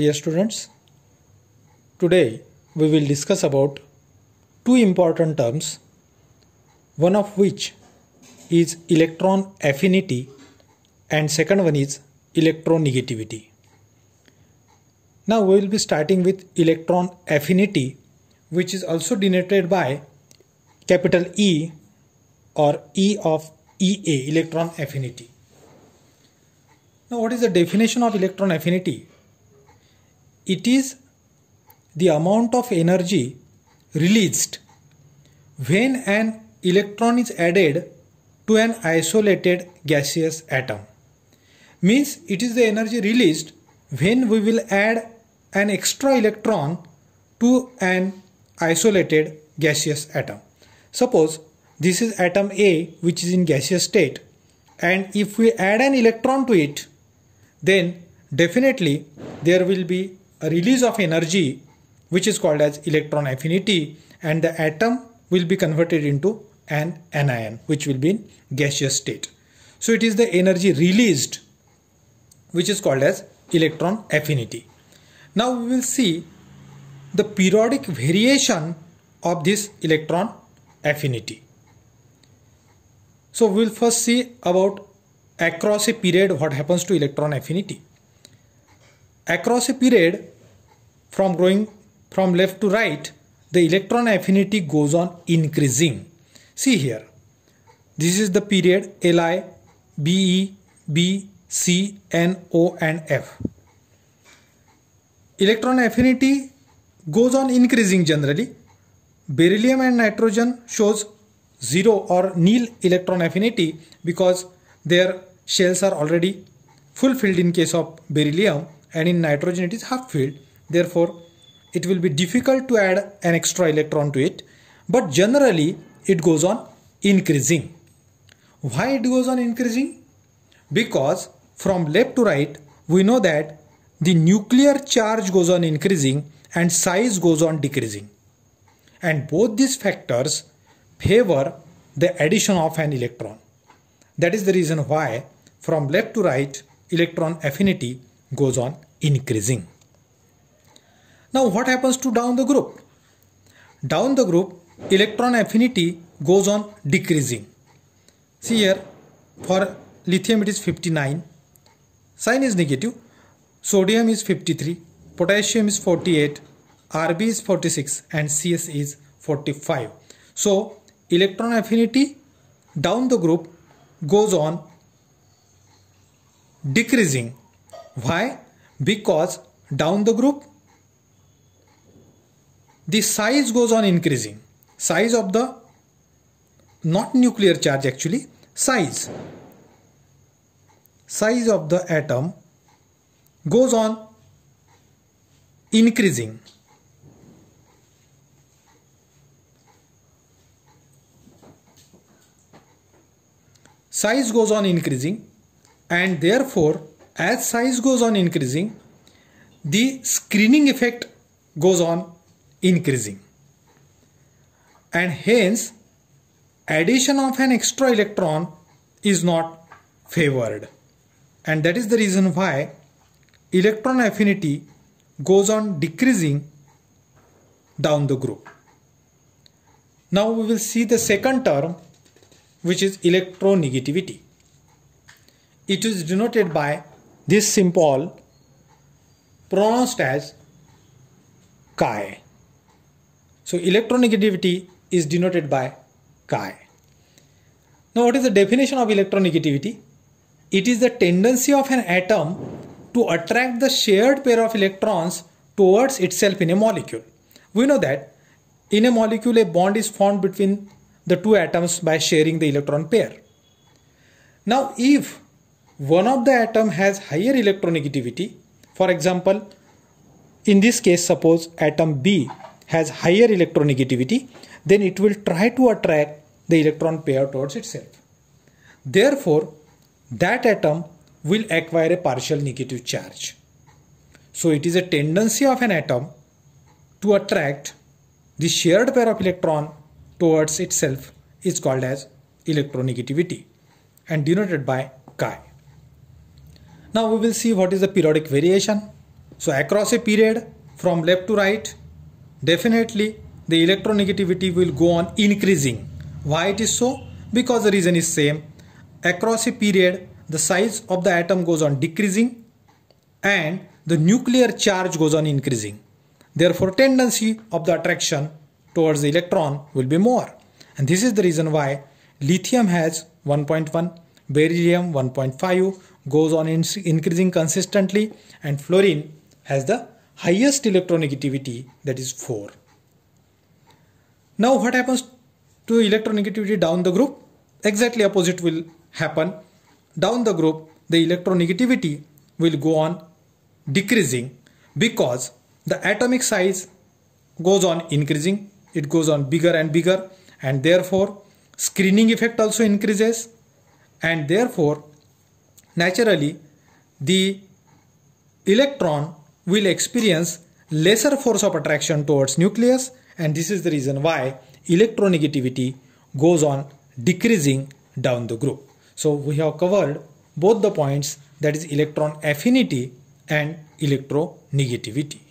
Dear students, today we will discuss about two important terms, one of which is electron affinity and second one is electronegativity. Now we will be starting with electron affinity which is also denoted by capital E or E of EA electron affinity. Now what is the definition of electron affinity? it is the amount of energy released when an electron is added to an isolated gaseous atom means it is the energy released when we will add an extra electron to an isolated gaseous atom suppose this is atom A which is in gaseous state and if we add an electron to it then definitely there will be a release of energy which is called as electron affinity and the atom will be converted into an anion which will be in gaseous state. So it is the energy released which is called as electron affinity. Now we will see the periodic variation of this electron affinity. So we will first see about across a period what happens to electron affinity across a period from going from left to right the electron affinity goes on increasing see here this is the period li be b c n o and f electron affinity goes on increasing generally beryllium and nitrogen shows zero or nil electron affinity because their shells are already fulfilled in case of beryllium and in nitrogen it is half filled therefore it will be difficult to add an extra electron to it but generally it goes on increasing why it goes on increasing because from left to right we know that the nuclear charge goes on increasing and size goes on decreasing and both these factors favor the addition of an electron that is the reason why from left to right electron affinity goes on increasing. Now what happens to down the group? Down the group electron affinity goes on decreasing. See here for lithium it is 59, sign is negative, sodium is 53, potassium is 48, Rb is 46 and Cs is 45. So electron affinity down the group goes on decreasing why? Because down the group, the size goes on increasing. Size of the not nuclear charge actually, size. Size of the atom goes on increasing. Size goes on increasing and therefore as size goes on increasing, the screening effect goes on increasing. And hence, addition of an extra electron is not favored. And that is the reason why electron affinity goes on decreasing down the group. Now we will see the second term which is electronegativity. It is denoted by this symbol pronounced as chi. So electronegativity is denoted by chi. Now what is the definition of electronegativity? It is the tendency of an atom to attract the shared pair of electrons towards itself in a molecule. We know that in a molecule a bond is formed between the two atoms by sharing the electron pair. Now if one of the atom has higher electronegativity for example in this case suppose atom B has higher electronegativity then it will try to attract the electron pair towards itself therefore that atom will acquire a partial negative charge so it is a tendency of an atom to attract the shared pair of electron towards itself is called as electronegativity and denoted by chi now we will see what is the periodic variation. So across a period from left to right, definitely the electronegativity will go on increasing. Why it is so? Because the reason is same. Across a period, the size of the atom goes on decreasing and the nuclear charge goes on increasing. Therefore, tendency of the attraction towards the electron will be more. And this is the reason why lithium has 1.1, beryllium 1.5, goes on increasing consistently and fluorine has the highest electronegativity that is 4. Now what happens to electronegativity down the group? Exactly opposite will happen. Down the group the electronegativity will go on decreasing because the atomic size goes on increasing it goes on bigger and bigger and therefore screening effect also increases and therefore naturally the electron will experience lesser force of attraction towards nucleus and this is the reason why electronegativity goes on decreasing down the group. So we have covered both the points that is electron affinity and electronegativity.